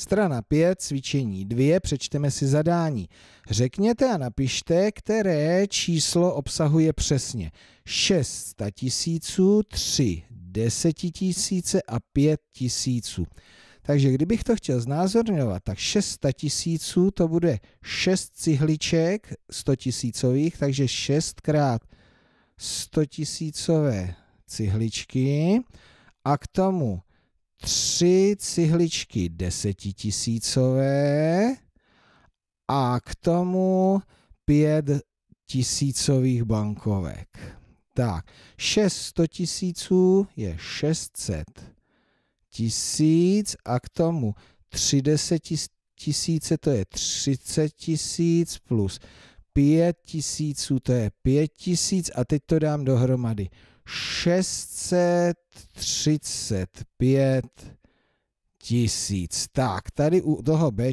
Strana 5, cvičení 2, přečteme si zadání. Řekněte a napište, které číslo obsahuje přesně 600 tisíců, 3 desetitisíce a 5 tisíců. Takže kdybych to chtěl znázorňovat, tak 600 tisíců to bude 6 cihliček 100 tisícových, takže 6 krát 100 tisícové cihličky a k tomu tři cihličky desetitisícové a k tomu pět tisícových bankovek. Tak, 6 tisíců je 600 tisíc a k tomu 30 tisíce to je 30 tisíc plus 5 tisíců to je 5 tisíc a teď to dám dohromady 635 tisíc. Tak, tady u toho B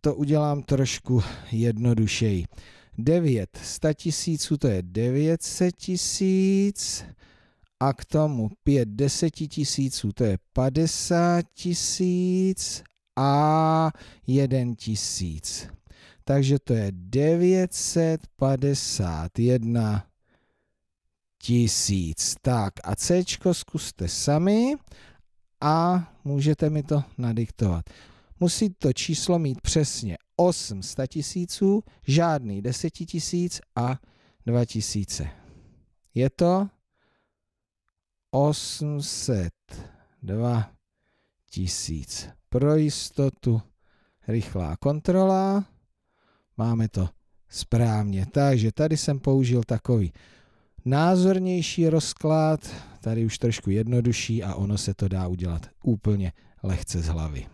to udělám trošku jednodušeji. 900 tisíců, to je 900 tisíc a k tomu 5 10 tisíců, to je 50 tisíc a 1 tisíc. Takže to je 951 tisíc. Tak a C zkuste sami a můžete mi to nadiktovat. Musí to číslo mít přesně 800 tisíců, žádný 10 tisíc a 2 tisíce. Je to 802 tisíc. Pro jistotu rychlá kontrola. Máme to správně. Takže tady jsem použil takový názornější rozklad, tady už trošku jednodušší a ono se to dá udělat úplně lehce z hlavy.